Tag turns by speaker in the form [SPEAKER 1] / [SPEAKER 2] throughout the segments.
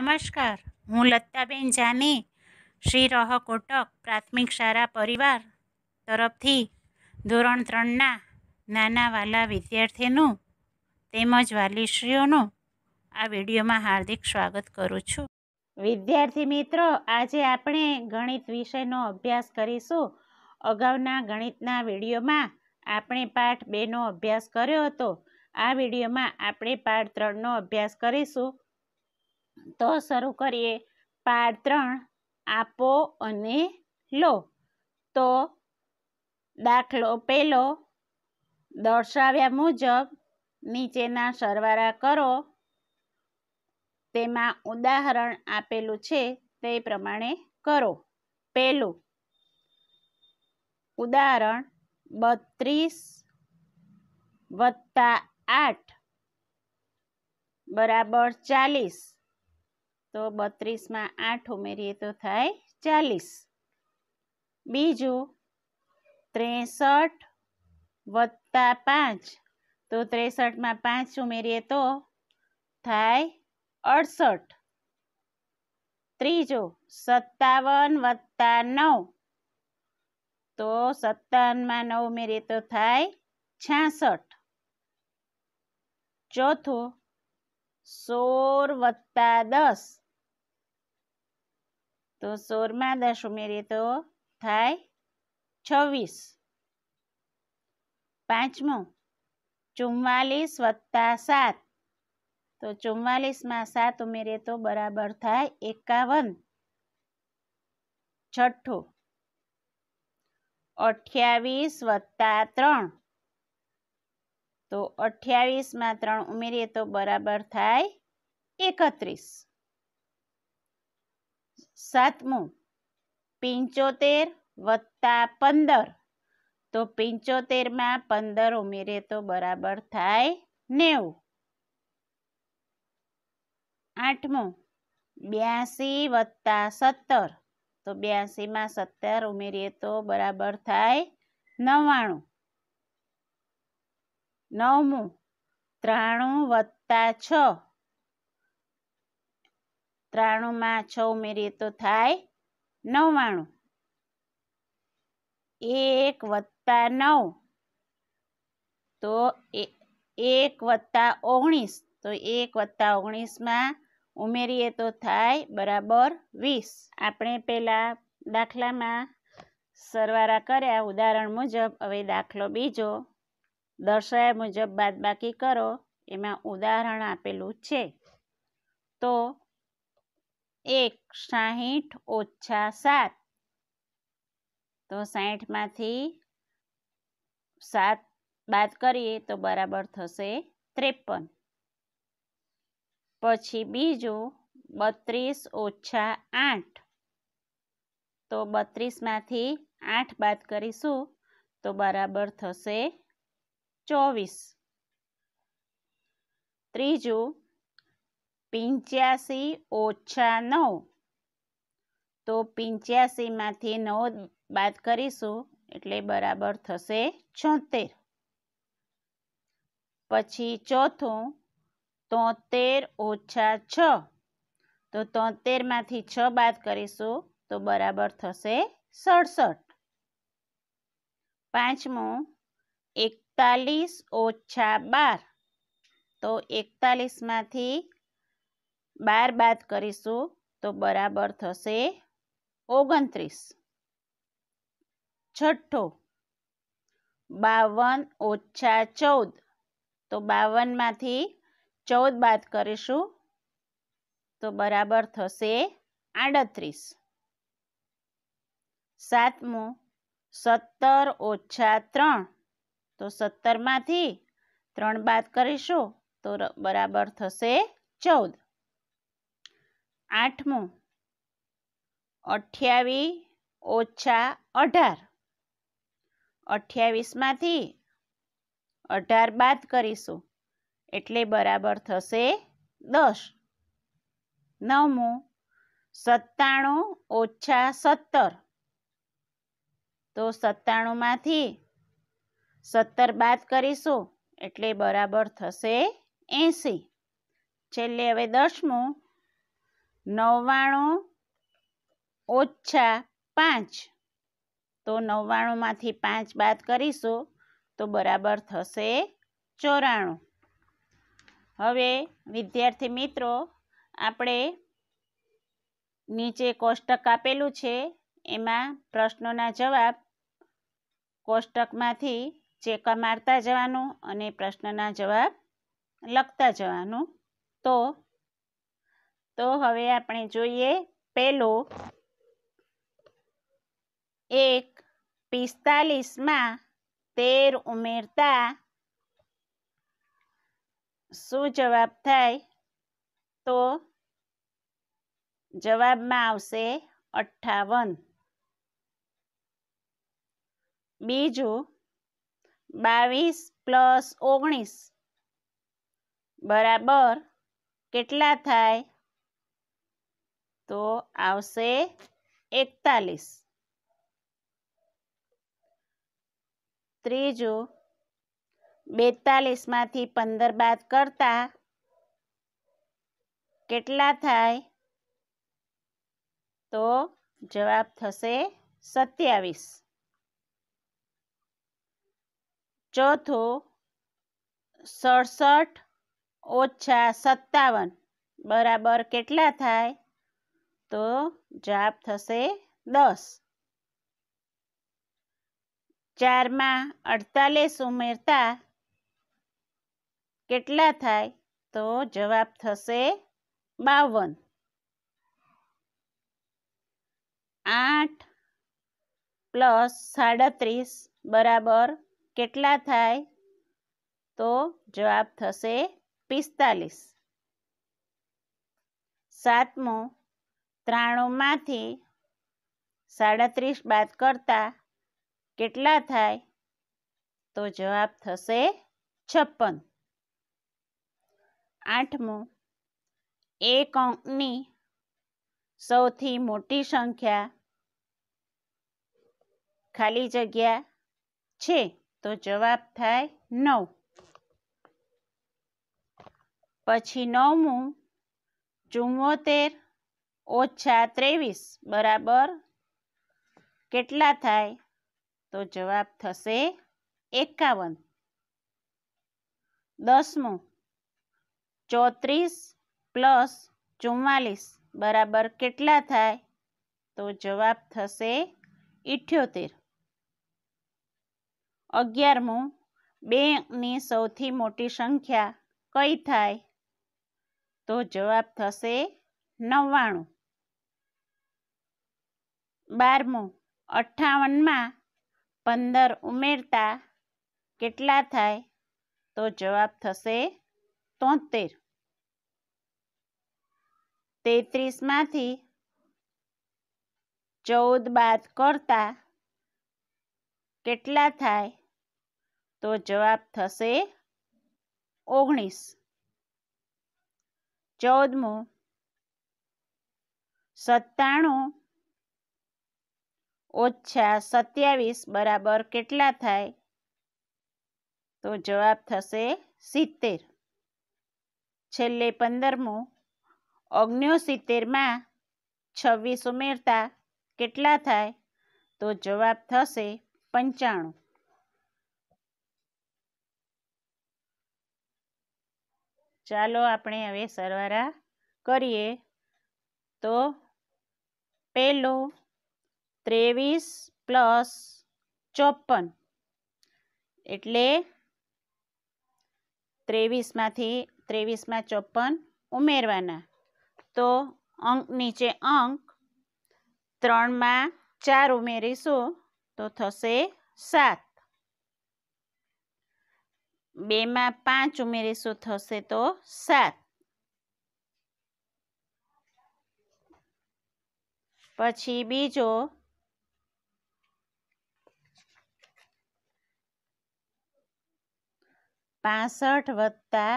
[SPEAKER 1] નમસ્કાર હું લતાબેન જાની શ્રી રહ કોટક પ્રાથમિક શાળા પરિવાર તરફથી ધોરણ ત્રણના નાના વાલા વિદ્યાર્થીનું તેમજ વાલીશ્રીઓનું આ વિડીયોમાં હાર્દિક સ્વાગત કરું છું વિદ્યાર્થી મિત્રો આજે આપણે ગણિત વિષયનો અભ્યાસ કરીશું અગાઉના ગણિતના વિડીયોમાં આપણે પાઠ બેનો અભ્યાસ કર્યો હતો આ વિડીયોમાં આપણે પાઠ ત્રણનો અભ્યાસ કરીશું તો શરૂ કરીએ પાર ત્રણ આપો અને લો તો દાખલો પહેલો દર્શાવ્યા મુજબ નીચેના સરવારા કરો તેમાં ઉદાહરણ આપેલું છે તે પ્રમાણે કરો પહેલું ઉદાહરણ બત્રીસ વત્તા આઠ બરાબર ચાલીસ तो 32 में 8 ઉમેરીએ તો થાય 40 બીજો 63 + 5 તો 63 માં 5 ઉમેરીએ તો થાય 68 ત્રીજો 57 + 9 તો 57 માં 9 ઉમેરી તો થાય 66 ચોથો 100 + 10 તો સોળમાં દસ ઉમેરીએ તો થાય છવ્વીસ પાંચમું ચુમ્માલીસ વત્તા સાત તો ચુમ્માલીસમાં સાત ઉમેરીએ તો બરાબર થાય એકાવન છઠ્ઠું અઠ્યાવીસ વત્તા ત્રણ તો અઠ્યાવીસમાં ત્રણ ઉમેરીએ તો બરાબર થાય એકત્રીસ સાતમું પંચોતેર વત્તા પંદર તો પંચોતેરમાં પંદર ઉમેરે તો બરાબર થાય નેવું આઠમું બ્યાસી વત્તા સત્તર તો બ્યાસીમાં સત્તર ઉમેરીએ તો બરાબર થાય નવ્વાણું નવમું ત્રાણું વત્તા છ ત્રાણુંમાં છ ઉમેરીએ તો થાય નવ્વાણું એક વત્તા નવ તો એક વત્તા ઓગણીસ તો એક વત્તા ઓગણીસમાં ઉમેરીએ તો થાય બરાબર વીસ આપણે પહેલાં દાખલામાં સરવારા કર્યા ઉદાહરણ મુજબ હવે દાખલો બીજો દર્શાવ્યા મુજબ બાદબાકી કરો એમાં ઉદાહરણ આપેલું છે તો 1 60 - 7 तो 60 માંથી 7 બાદ કરીએ તો બરાબર થશે 53 પછી બીજો 32 - 8 તો 32 માંથી 8 બાદ કરીશું તો બરાબર થશે 24 ત્રીજો પંચ્યાસી ઓછા નવ તો પંચ્યાસીમાંથી નવ બાદ કરીશું એટલે બરાબર થશે છોતેર પછી ચોથું તોતેર ઓછા છ તો તોતેરમાંથી છ બાદ કરીશું તો બરાબર થશે સડસઠ પાંચમું એકતાલીસ ઓછા બાર તો એકતાલીસમાંથી બાર બાદ કરીશું તો બરાબર થશે ઓગણત્રીસ છઠ્ઠો બાવન ઓછા ચૌદ તો બાવનમાંથી ચૌદ બાદ કરીશું તો બરાબર થશે આડત્રીસ સાતમું સત્તર ઓછા ત્રણ તો સત્તરમાંથી ત્રણ બાદ કરીશું તો બરાબર થશે ચૌદ આઠમું અઠ્યાવીસ ઓછા અઢાર અઠ્યાવીસમાંથી અઢાર બાદ કરીશું એટલે બરાબર થશે દસ નવમું સત્તાણું ઓછા સત્તર તો સત્તાણુંમાંથી સત્તર બાદ કરીશું એટલે બરાબર થશે એંસી છેલ્લે હવે દસમું નવ્વાણું ઓછા પાંચ તો નવ્વાણુંમાંથી પાંચ બાદ કરીશું તો બરાબર થશે ચોરાણું હવે વિદ્યાર્થી મિત્રો આપણે નીચે કોષ્ટક આપેલું છે એમાં પ્રશ્નોના જવાબ કોષ્ટકમાંથી ચેકા મારતા જવાનું અને પ્રશ્નના જવાબ લખતા જવાનું તો તો હવે આપણે જોઈએ પેલો એક પિસ્તાલીસમાં તેર ઉમેરતા શું જવાબ થાય તો જવાબમાં આવશે અઠ્ઠાવન બીજું બાવીસ પ્લસ ઓગણીસ બરાબર કેટલા થાય તો આવશે એકતાલીસ ત્રીજું બેતાલીસમાંથી પંદર બાદ કરતા કેટલા થાય તો જવાબ થશે સત્યાવીસ ચોથું સડસઠ ઓછા સત્તાવન બરાબર કેટલા થાય તો જવાબ થશે 10 ચાર્મા 48 ઉંમરતા કેટલા થાય તો જવાબ થશે 52 8 + 37 = કેટલા થાય તો જવાબ થશે 45 7મો ત્રાણુંમાંથી સાડત્રીસ બાદ કરતાં કેટલા થાય તો જવાબ થશે છપ્પન આઠમું એક અંકની સૌથી મોટી સંખ્યા ખાલી જગ્યા છે તો જવાબ થાય નવ પછી નવમું ચુમ્મોતેર ઓછા ત્રેવીસ બરાબર કેટલા થાય તો જવાબ થશે એકાવન દસમું ચોત્રીસ પ્લસ ચુમ્માલીસ બરાબર કેટલા થાય તો જવાબ થશે ઇઠ્યોતેર અગિયારમું બેની સૌથી મોટી સંખ્યા કઈ થાય તો જવાબ થશે નવ્વાણું બારમું અઠ્ઠાવનમાં પંદર ઉમેરતા કેટલા થાય તો જવાબ થશે તોતેર તેત્રીસમાંથી ચૌદ બાદ કરતા કેટલા થાય તો જવાબ થશે ઓગણીસ ચૌદમું સત્તાણું ઓછા સત્યાવીસ બરાબર કેટલા થાય તો જવાબ થશે સિત્તેર છેલ્લે પંદરમું ઓગણસિત્તેરમાં છવ્વીસ ઉમેરતા કેટલા થાય તો જવાબ થશે પંચાણું ચાલો આપણે હવે સરવારા કરીએ તો પહેલો ત્રેવીસ પ્લસ ચોપન એટલે ત્રેવીસમાંથી ત્રેવીસમાં ચોપન ઉમેરવાના તો અંક નીચે અંક ત્રણમાં ચાર ઉમેરીશું તો થશે સાત બેમાં પાંચ ઉમેરીશું થશે તો સાત પછી બીજો પાસઠ વત્તા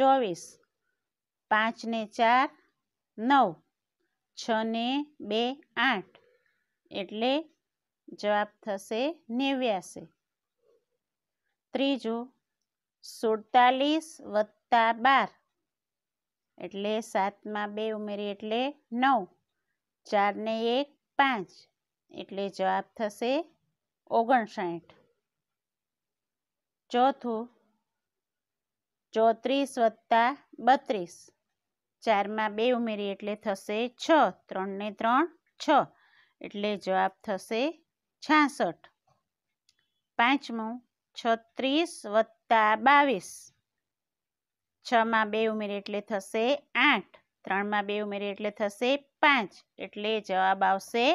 [SPEAKER 1] ચોવીસ પાંચને ચાર નવ છને બે આઠ એટલે જવાબ થશે નેવ્યાસી ત્રીજું સુડતાલીસ વત્તા બાર એટલે સાતમાં બે ઉમેરી એટલે નવ ચારને એક પાંચ એટલે જવાબ થશે ઓગણસાઠ ચોથું ચોત્રીસ વત્તા બત્રીસ ચારમાં બે ઉમેરી એટલે થશે છ ત્રણને ત્રણ છ એટલે જવાબ થશે છાસઠ પાંચમું છત્રીસ વત્તા બાવીસ છમાં બે ઉમેરી એટલે થશે આઠ ત્રણમાં બે ઉમેરી એટલે થશે પાંચ એટલે જવાબ આવશે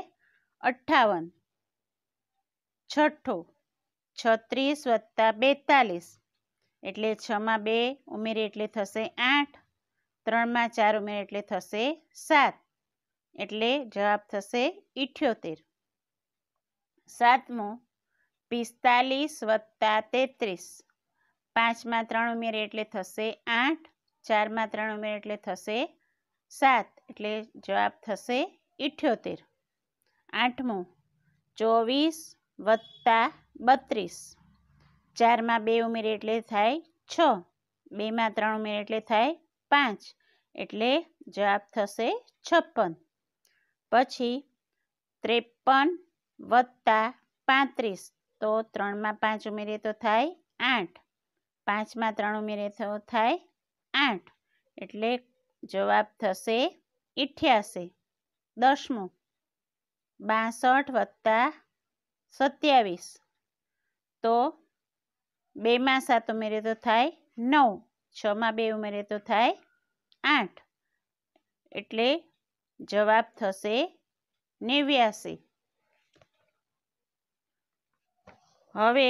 [SPEAKER 1] અઠ્ઠાવન છઠ્ઠું છત્રીસ વત્તા બેતાલીસ એટલે છમાં બે ઉમેરે એટલે થશે આઠ ત્રણમાં ચાર ઉમેરે એટલે થશે સાત એટલે જવાબ થશે ઇઠ્યોતેર સાતમું પિસ્તાલીસ વત્તા તેત્રીસ પાંચમાં ત્રણ ઉમેરે એટલે થશે આઠ ચારમાં ત્રણ ઉમેરે એટલે થશે સાત એટલે જવાબ થશે ઇઠ્યોતેર આઠમો ચોવીસ વત્તા બત્રીસ ચારમાં બે ઉમેરીએ એટલે થાય છ બેમાં ત્રણ ઉમેરીએ એટલે થાય પાંચ એટલે જવાબ થશે છપ્પન પછી ત્રેપન વત્તા પાંત્રીસ તો ત્રણમાં પાંચ ઉમેરીએ તો થાય આઠ પાંચમાં ત્રણ ઉમેરીએ તો થાય આઠ એટલે જવાબ થશે ઇઠ્યાસી દસમું બાસઠ વત્તા સત્યાવીસ તો બેમાં સાત ઉમેરે તો થાય નવ છમાં બે ઉમેરે તો થાય આઠ એટલે જવાબ થશે નેવ્યાસી હવે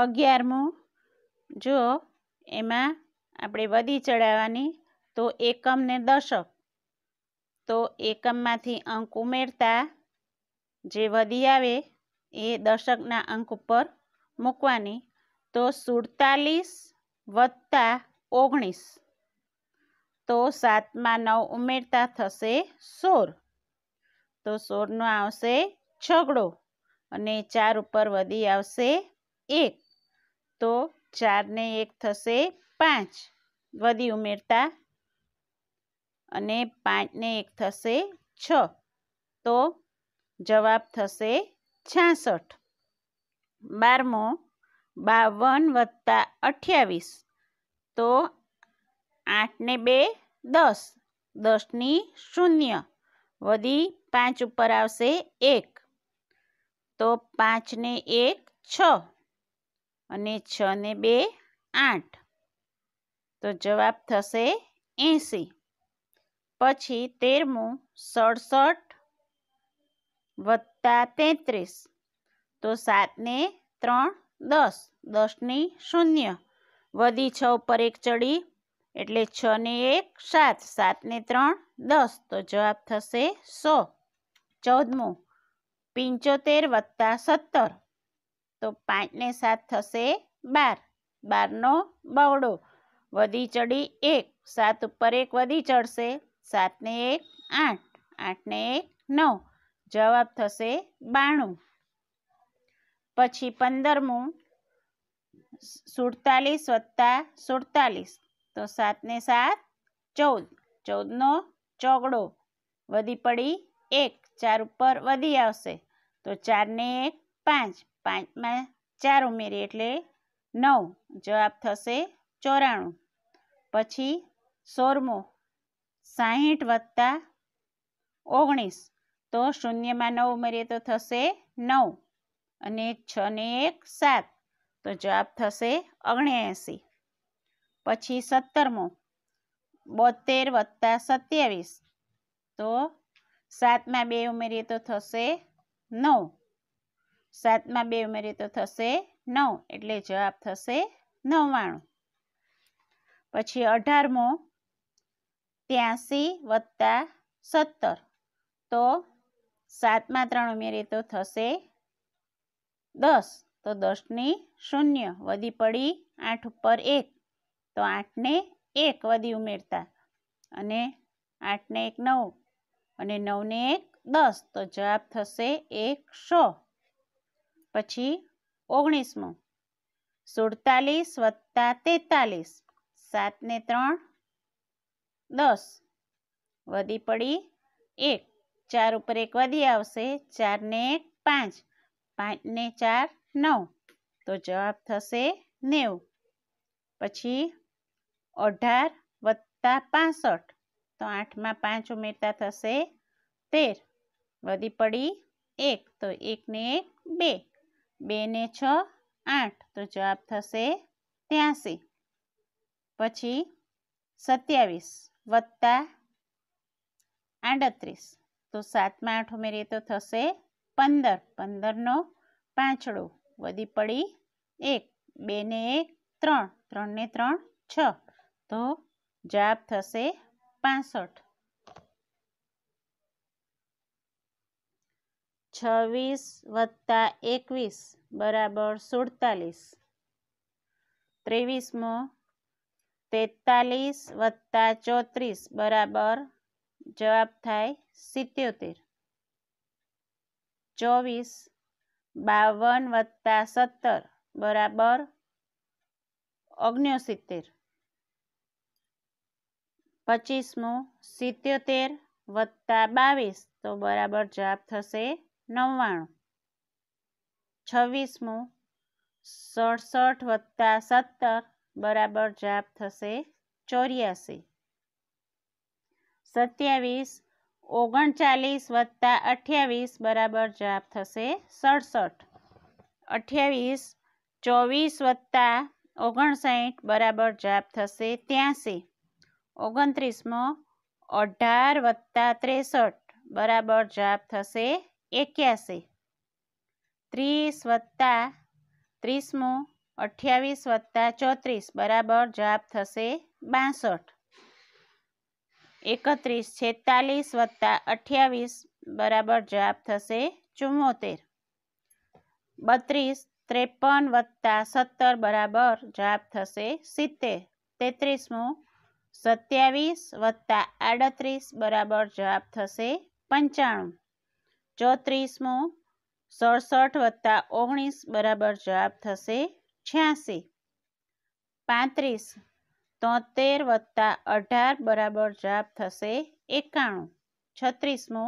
[SPEAKER 1] અગિયારમું જો એમાં આપણે વધી ચડાવવાની તો એકમ ને દશક તો એકમમાંથી અંક ઉમેરતા જે વધી આવે એ દશકના અંક ઉપર મૂકવાની તો સુડતાલીસ વત્તા ઓગણીસ તો સાતમાં નવ ઉમેરતા થશે સોળ તો સોરનો આવશે છગડો અને ચાર ઉપર વધી આવશે એક તો ચારને એક થશે પાંચ વધી ઉમેરતા અને પાંચને એક થશે છ તો જવાબ થશે છાસઠ બારમો બાવન વત્તા અઠ્યાવીસ તો આઠને બે દસ દસની શૂન્ય વધી પાંચ ઉપર આવશે એક તો પાંચને એક છ અને છને બે આઠ તો જવાબ થશે એંસી પછી તેરમું સડસઠ વત્તા તેત્રીસ તો સાતને ત્રણ દસ દસની શૂન્ય વધી છ ઉપર એક ચડી એટલે છને એક સાત સાતને ત્રણ દસ તો જવાબ થશે સો ચૌદમું પંચોતેર વત્તા સત્તર તો પાંચને સાત થશે બાર બારનો બવડો વધી ચડી એક સાત ઉપર એક વધી ચડશે સાતને એક આઠ આઠને એક નવ જવાબ થશે બાણું પછી 15મો 47 + 47 તો 7 ને 7 14 14 નો ચોગળો વધી પડી 1 ચાર ઉપર વધી આવશે તો 4 ને 1 5 5 માં 4 ઉમેરી એટલે 9 જવાબ થશે 94 પછી 16મો 60 + 19 તો 0 માં 9 ઉમેરી તો થશે 9 અને એક છ ને એક સાત તો જવાબ થશે ઓગણએંસી પછી સત્તરમો બોતેર વત્તા સત્યાવીસ તો સાતમાં બે ઉમેરીએ તો થશે નવ સાતમાં બે ઉમેરીએ તો થશે નવ એટલે જવાબ થશે નવ્વાણું પછી અઢારમો ત્યાંસી વત્તા સત્તર તો સાતમાં ત્રણ ઉમેરીએ તો થશે દસ તો દસની શૂન્ય વધી પડી આઠ ઉપર એક તો આઠને એક વધી ઉમેરતા અને આઠને એક નવ અને નવને એક દસ તો જવાબ થશે એક સો પછી ઓગણીસમું સુડતાલીસ વત્તા તેતાલીસ સાતને ત્રણ દસ વધી પડી એક ચાર ઉપર એક વધી આવશે ચારને એક પાંચ પાંચને ચાર નવ તો જવાબ થશે નેવું પછી અઢાર વત્તા પાસઠ તો આઠમાં પાંચ ઉમેરતા થશે તેર વધી પડી એક તો એકને એક બે બેને છ આઠ તો જવાબ થશે ત્યાંસી પછી સત્યાવીસ વત્તા આડત્રીસ તો સાતમાં આઠ ઉમેરીએ તો થશે પંદર પંદરનો પાંચડો વધી પડી એક બેને એક ત્રણ ત્રણને ત્રણ છ તો જવાબ થશે પાસઠ છવ્વીસ વત્તા એકવીસ બરાબર સુડતાલીસ ત્રેવીસમો તેતાલીસ વત્તા ચોત્રીસ બરાબર જવાબ થાય સિત્યોતેર ચોવીસ બાવન વત્તા સત્તર બરાબર ઓગણસિત્તેર પચીસમું સિત્યોતેર વત્તા બાવીસ તો બરાબર જવાબ થશે નવ્વાણું છવ્વીસમું સડસઠ વત્તા સત્તર બરાબર જવાબ થશે ચોર્યાસી સત્યાવીસ 39 + 28 = જવાબ થશે 67 28 24 + 59 = જવાબ થશે 83 29 મો 18 + 63 = જવાબ થશે 81 30 + 30 મો 28 + 34 = જવાબ થશે 62 એકત્રીસ છેતાલીસ વત્તા અઠ્યાવીસ બરાબર જવાબ થશે ચુમ્મોતેર બત્રીસ ત્રેપન વત્તા સત્તર બરાબર જવાબ થશે સિત્તેર તેત્રીસમું સત્યાવીસ વત્તા આડત્રીસ બરાબર જવાબ થશે પંચાણું ચોત્રીસમું સડસઠ વત્તા ઓગણીસ બરાબર જવાબ થશે છ્યાસી પાંત્રીસ 73 + 18 = જવાબ થશે 91. 36મો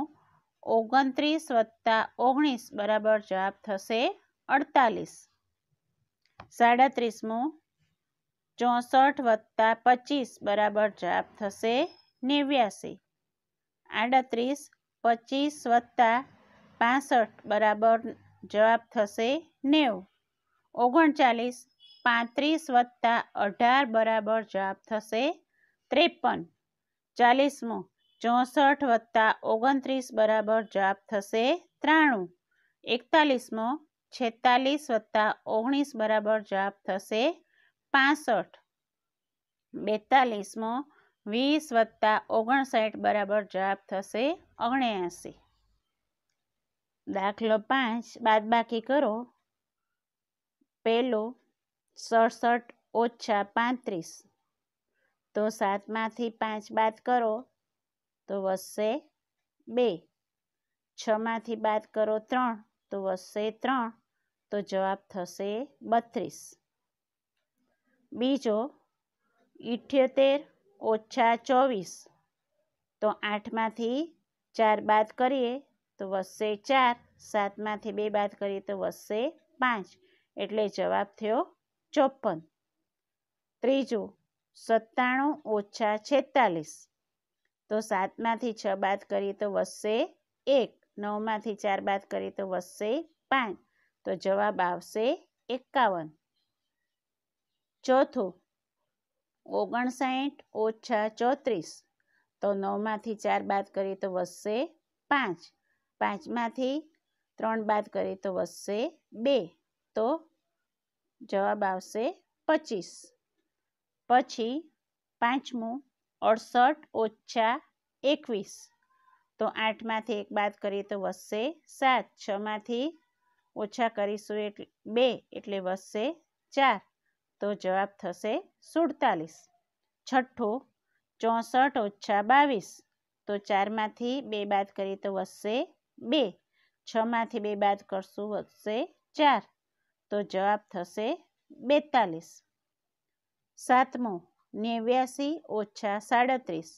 [SPEAKER 1] 29 + 19 = જવાબ થશે 48. 37મો 64 + 25 = જવાબ થશે 89. 38 25 + 65 = જવાબ થશે 90. 39 પાંત્રીસ વત્તા અઢાર બરાબર જવાબ થશે ત્રેપન ચાલીસમો ચોસઠ વત્તા ઓગણત્રીસ બરાબર જવાબ થશે ત્રાણું એકતાલીસમો છેતાલીસ વત્તા ઓગણીસ બરાબર જવાબ થશે પાસઠ બેતાલીસમો વીસ વત્તા ઓગણસાઠ બરાબર જવાબ થશે ઓગણએંસી દાખલો પાંચ બાદબાકી કરો પહેલું સડસઠ ઓછા પાંત્રીસ તો સાતમાંથી પાંચ બાદ કરો તો વધશે બે છમાંથી બાદ કરો ત્રણ તો વધશે ત્રણ તો જવાબ થશે બત્રીસ બીજો ઇઠ્યોતેર ઓછા ચોવીસ તો આઠમાંથી ચાર બાદ કરીએ તો વધશે ચાર સાતમાંથી બે બાદ કરીએ તો વધશે પાંચ એટલે જવાબ થયો ચોપન ત્રીજું સત્તાણું ઓછા છેતાલીસ તો સાતમાંથી છ બાદ કરીએ તો વધશે એક નવમાંથી ચાર બાદ કરીએ તો વધશે પાંચ તો જવાબ આવશે એકાવન ચોથું ઓગણસાઠ ઓછા ચોત્રીસ તો નવમાંથી ચાર બાદ કરીએ તો વધશે પાંચ પાંચમાંથી ત્રણ બાદ કરીએ તો વધશે બે તો જવાબ આવશે પચીસ પછી પાંચમું અડસઠ ઓછા એકવીસ તો આઠમાંથી એક બાદ કરીએ તો વધશે સાત છમાંથી ઓછા કરીશું એટલે બે એટલે વધશે ચાર તો જવાબ થશે સુડતાલીસ છઠ્ઠું ચોસઠ ઓછા બાવીસ તો ચારમાંથી બે બાદ કરીએ તો વધશે બે છમાંથી બે બાદ કરશું વધશે ચાર તો જવાબ થશે બેતાલીસ સાતમો નેવ્યાસી ઓછા સાડત્રીસ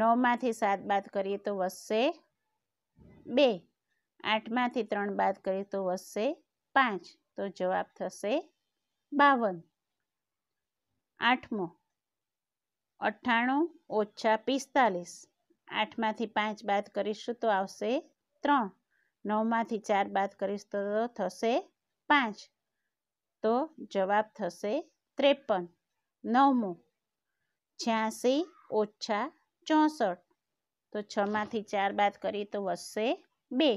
[SPEAKER 1] નવમાંથી સાત બાદ કરીએ તો વધશે બે આઠમાંથી ત્રણ બાદ કરીએ તો વધશે પાંચ તો જવાબ થશે બાવન આઠમો અઠ્ઠાણું ઓછા પિસ્તાલીસ આઠમાંથી પાંચ બાદ કરીશું તો આવશે ત્રણ નવમાંથી ચાર બાદ કરીશ તો થશે પાંચ તો જવાબ થશે ત્રેપન નવમો છ્યાસી ઓછા ચોસઠ તો છમાંથી ચાર બાદ કરીએ તો વધશે બે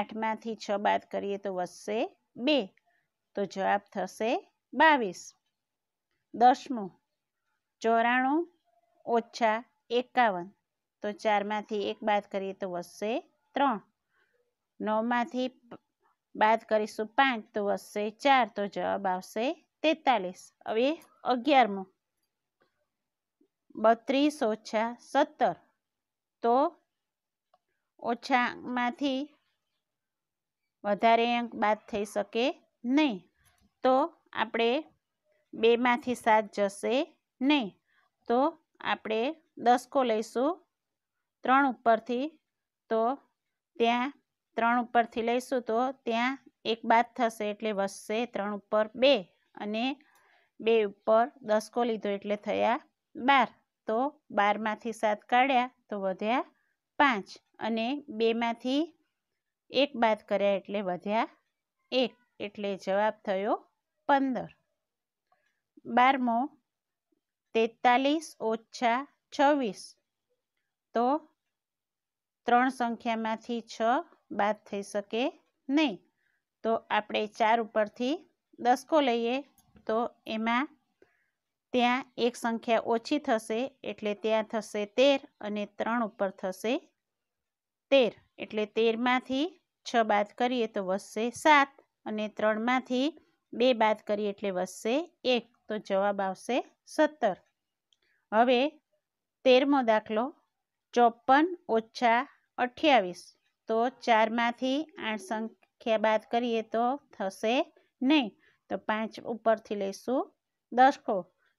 [SPEAKER 1] આઠમાંથી છ બાદ કરીએ તો વધશે બે તો જવાબ થશે બાવીસ દસમો ચોરાણું ઓછા એકાવન તો ચારમાંથી એક બાદ કરીએ તો વધશે ત્રણ નવમાંથી બાદ કરીશું પાંચ તો વધશે ચાર તો જવાબ આવશે તેતાલીસ હવે અગિયારમો બત્રીસ ઓછા સત્તર તો ઓછામાંથી વધારે અંક બાદ થઈ શકે નહીં તો આપણે બેમાંથી સાત જશે નહીં તો આપણે દસકો લઈશું ત્રણ ઉપરથી તો ત્યાં ત્રણ ઉપરથી લઈશું તો ત્યાં એક બાદ થશે એટલે વધશે ત્રણ ઉપર બે અને બે ઉપર દસકો લીધો એટલે થયા બાર તો બારમાંથી સાત કાઢ્યા તો વધ્યા પાંચ અને બેમાંથી એક બાદ કર્યા એટલે વધ્યા એક એટલે જવાબ થયો પંદર બારમો તેતાલીસ ઓછા છવ્વીસ તો ત્રણ સંખ્યામાંથી છ બાદ થઈ શકે નહીં તો આપણે ચાર ઉપરથી દસકો લઈએ તો એમાં ત્યાં એક સંખ્યા ઓછી થશે એટલે ત્યાં થશે તેર અને ત્રણ ઉપર થશે તેર એટલે તેરમાંથી છ બાદ કરીએ તો વધશે સાત અને ત્રણમાંથી બે બાદ કરીએ એટલે વધશે એક તો જવાબ આવશે સત્તર હવે તેરમો દાખલો ચોપન ઓછા અઠ્યાવીસ તો ચારમાંથી આઠ સંખ્યા બાદ કરીએ તો થશે નહીં તો પાંચ ઉપરથી લઈશું દસખો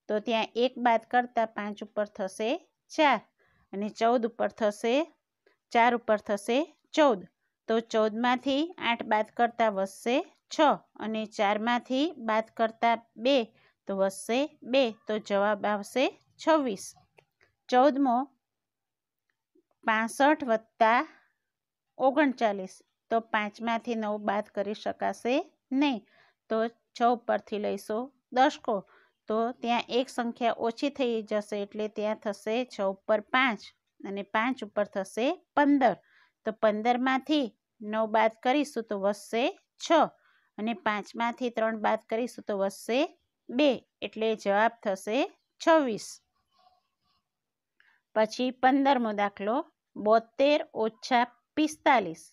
[SPEAKER 1] તો ત્યાં એક બાદ કરતાં પાંચ ઉપર થશે ચાર અને ચૌદ ઉપર થશે ચાર ઉપર થશે ચૌદ તો ચૌદમાંથી આઠ બાદ કરતાં વધશે છ અને ચારમાંથી બાદ કરતાં બે તો વધશે બે તો જવાબ આવશે છવ્વીસ ચૌદમો પાસઠ વત્તા ઓગણચાલીસ તો પાંચમાંથી નવ બાદ કરી શકાશે નહીં તો છ ઉપરથી લઈશો દશકો તો ત્યાં એક સંખ્યા ઓછી થઈ જશે એટલે ત્યાં થશે છ ઉપર પાંચ અને પાંચ ઉપર થશે પંદર તો પંદરમાંથી નવ બાદ કરીશું તો વધશે છ અને પાંચમાંથી ત્રણ બાદ કરીશું તો વધશે બે એટલે જવાબ થશે છવ્વીસ પછી પંદરમો દાખલો બોતેર ઓછા પિસ્તાલીસ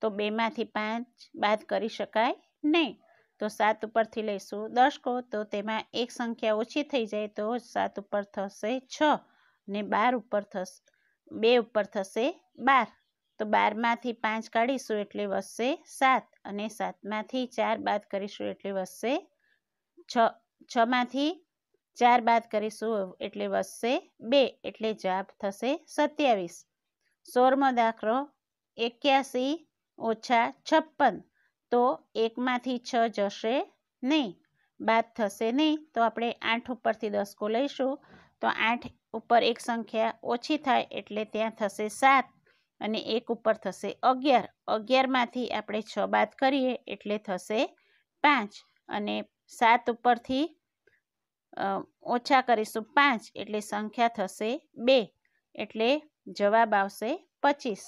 [SPEAKER 1] તો બેમાંથી પાંચ બાદ કરી શકાય નહીં તો સાત ઉપરથી લઈશું દશકો તો તેમાં એક સંખ્યા ઓછી થઈ જાય તો સાત ઉપર થશે છ ને બાર ઉપર થશે બે ઉપર થશે બાર તો બારમાંથી પાંચ કાઢીશું એટલે વધશે સાત અને સાતમાંથી ચાર બાદ કરીશું એટલે વધશે છ છમાંથી ચાર બાદ કરીશું એટલે વધશે બે એટલે જવાબ થશે સત્યાવીસ સોળમો દાખલો એક્યાસી ઓછા છપ્પન તો એકમાંથી છ જશે નહીં બાદ થશે નહીં તો આપણે આઠ ઉપરથી દસકો લઈશું તો આઠ ઉપર એક સંખ્યા ઓછી થાય એટલે ત્યાં થશે સાત અને એક ઉપર થશે અગિયાર અગિયારમાંથી આપણે છ બાદ કરીએ એટલે થશે પાંચ અને સાત ઉપરથી ઓછા કરીશું પાંચ એટલે સંખ્યા થશે બે એટલે જવાબ આવશે પચીસ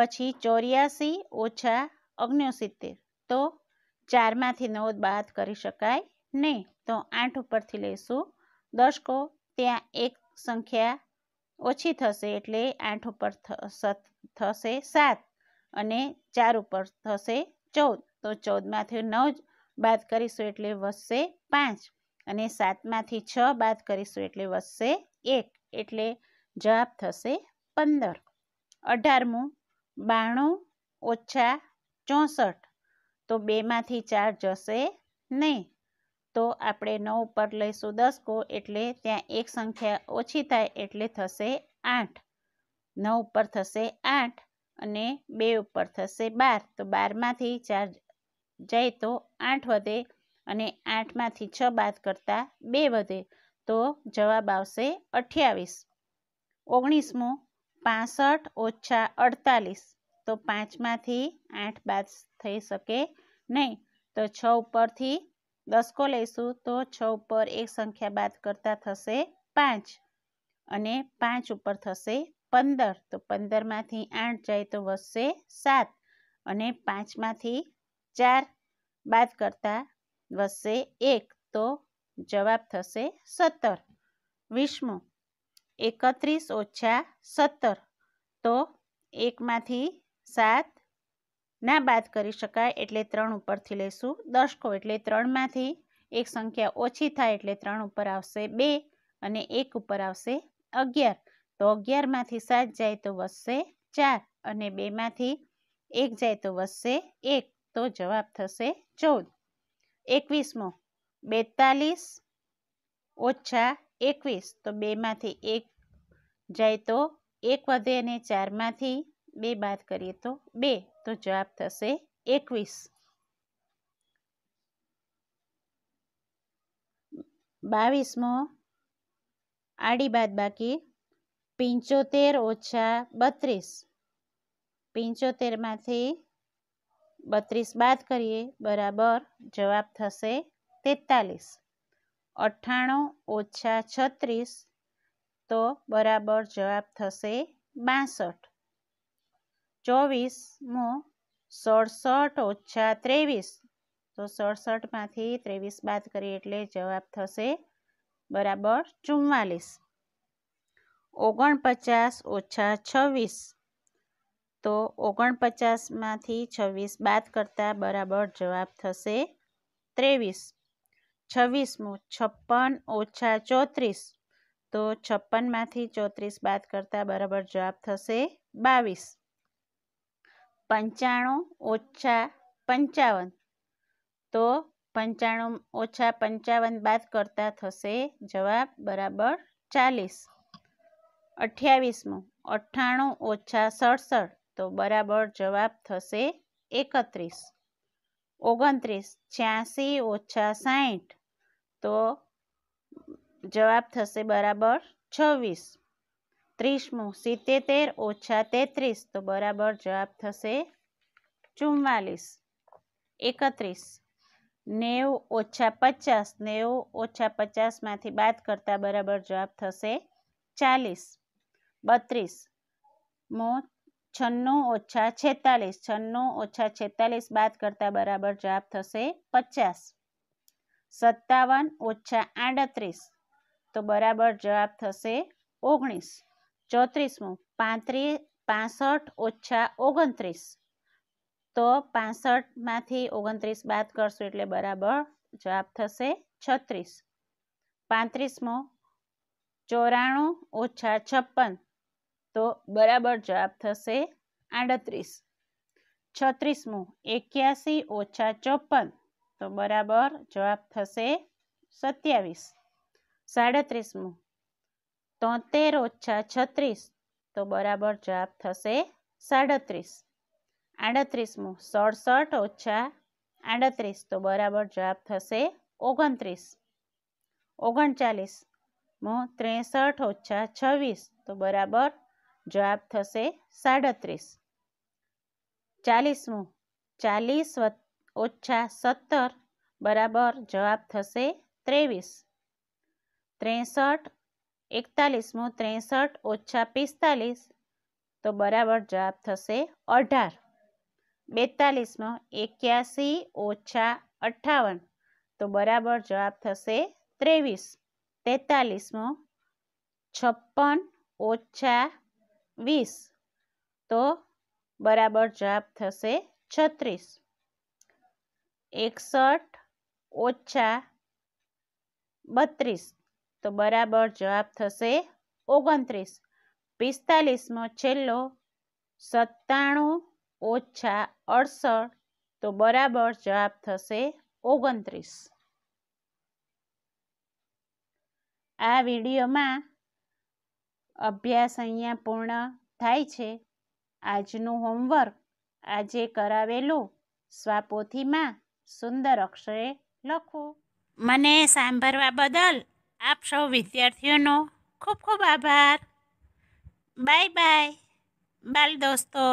[SPEAKER 1] પછી ચોર્યાસી ઓછા ઓગણસિત્તેર તો ચારમાંથી નવ બાદ કરી શકાય નહીં તો આઠ ઉપરથી લઈશું દશકો ત્યાં એક સંખ્યા ઓછી થશે એટલે આઠ ઉપર થશે સાત અને ચાર ઉપર થશે ચૌદ તો ચૌદમાંથી નવ બાદ કરીશું એટલે વધશે પાંચ અને સાતમાંથી છ બાદ કરીશું એટલે વધશે એક એટલે જવાબ થશે પંદર અઢારમું બાણું ઓછા ચોસઠ તો બેમાંથી ચાર જશે નહીં તો આપણે નવ પર લઈશું દસકો એટલે ત્યાં એક સંખ્યા ઓછી થાય એટલે થશે આઠ નવ ઉપર થશે આઠ અને બે ઉપર થશે બાર તો બારમાંથી ચાર જાય તો આઠ વધે અને આઠમાંથી છ બાદ કરતાં બે વધે તો જવાબ આવશે અઠ્યાવીસ ઓગણીસમું પાસઠ ઓછા અડતાલીસ તો પાંચમાંથી આઠ બાદ થઈ શકે નહીં તો છ ઉપરથી દસકો લઈશું તો છ ઉપર એક સંખ્યા બાદ કરતા થશે પાંચ અને પાંચ ઉપર થશે પંદર તો પંદરમાંથી આઠ જાય તો વધશે સાત અને પાંચમાંથી ચાર બાદ કરતા વધશે એક તો જવાબ થશે સત્તર વીસમું એકત્રીસ ઓછા સત્તર તો એકમાંથી સાત ના બાદ કરી શકાય એટલે ત્રણ ઉપરથી લઈશું દશકો એટલે ત્રણમાંથી એક સંખ્યા ઓછી થાય એટલે ત્રણ ઉપર આવશે બે અને એક ઉપર આવશે અગિયાર તો અગિયારમાંથી સાત જાય તો વધશે ચાર અને બેમાંથી એક જાય તો વધશે એક તો જવાબ થશે ચૌદ એકવીસમો બેતાલીસ ઓછા એકવીસ તો બેમાંથી એક જાય તો એક વધે અને ચારમાંથી બે બાદ કરીએ તો બે તો જવાબ થશે એકવીસ બાવીસમો આડી બાદ બાકી પિંચોતેર ઓછા બત્રીસ પિંચોતેરમાંથી બત્રીસ બાદ કરીએ બરાબર જવાબ થશે તેતાલીસ અઠ્ઠાણું ઓછા છત્રીસ તો બરાબર જવાબ થશે બાસઠ ચોવીસમો સડસઠ ઓછા ત્રેવીસ તો સડસઠમાંથી ત્રેવીસ બાદ કરીએ એટલે જવાબ થશે બરાબર ચુમ્માલીસ ઓગણપચાસ ઓછા છવ્વીસ તો ઓગણપચાસમાંથી છવ્વીસ બાદ કરતાં બરાબર જવાબ થશે ત્રેવીસ 26. 56 - 34 तो 56 માંથી 34 બાદ કરતાં બરાબર જવાબ થશે 22 95 - 55 તો 95 - 55 બાદ કરતાં થશે જવાબ = 40 28. 98 - 67 તો બરાબર જવાબ થશે 31 29. 86 - 60 તો જવાબ થશે બરાબર 26 30મો 73 - 33 તો બરાબર જવાબ થશે 44 31 90 - 50 90 - 50 માંથી બાદ કરતા બરાબર જવાબ થશે 40 32 મો 96 - 46 96 - 46 બાદ કરતા બરાબર જવાબ થશે 50 સત્તાવન ઓછા આડત્રીસ તો બરાબર જવાબ થશે ઓગણીસ ચોત્રીસમું પાંત્રીસ પાસઠ ઓછા ઓગણત્રીસ તો પાસઠમાંથી ઓગણત્રીસ બાદ કરશું એટલે બરાબર જવાબ થશે છત્રીસ પાંત્રીસમો ચોરાણું ઓછા છપ્પન તો બરાબર જવાબ થશે આડત્રીસ છત્રીસમું એક્યાસી ઓછા ચોપન तो बराबर जवाब થશે 27 37 મો 73 - 36 તો બરાબર જવાબ થશે 37 38 મો 66 - 38 તો બરાબર જવાબ થશે 29 39 મો 63 - 26 તો બરાબર જવાબ થશે 37 40 મો 40 ओछा सत्तर बराबर जवाब थे तेवीस तेसठ एकतालीस मु तेसठ ओछा पिस्तालीस तो बराबर जवाब थे अठार बेतालीस में एक्यासी ओछा अठावन तो बराबर जवाब थे तेवीस तेतालीस में छप्पन ओछा वीस तो बराबर जवाब थे छत्स એકસઠ ઓછા બત્રીસ તો બરાબર જવાબ થશે ઓગણત્રીસ પિસ્તાલીસમો છેલ્લો સત્તાણું ઓછા અડસઠ તો બરાબર જવાબ થશે ઓગણત્રીસ આ વિડીયોમાં અભ્યાસ અહીંયા પૂર્ણ થાય છે આજનું હોમવર્ક આજે કરાવેલું સ્વાપોથીમાં સુંદર અક્ષરે લખું મને સાંભળવા બદલ આપ સૌ વિદ્યાર્થીઓનો ખૂબ ખૂબ આભાર બાય બાય બાલ દોસ્તો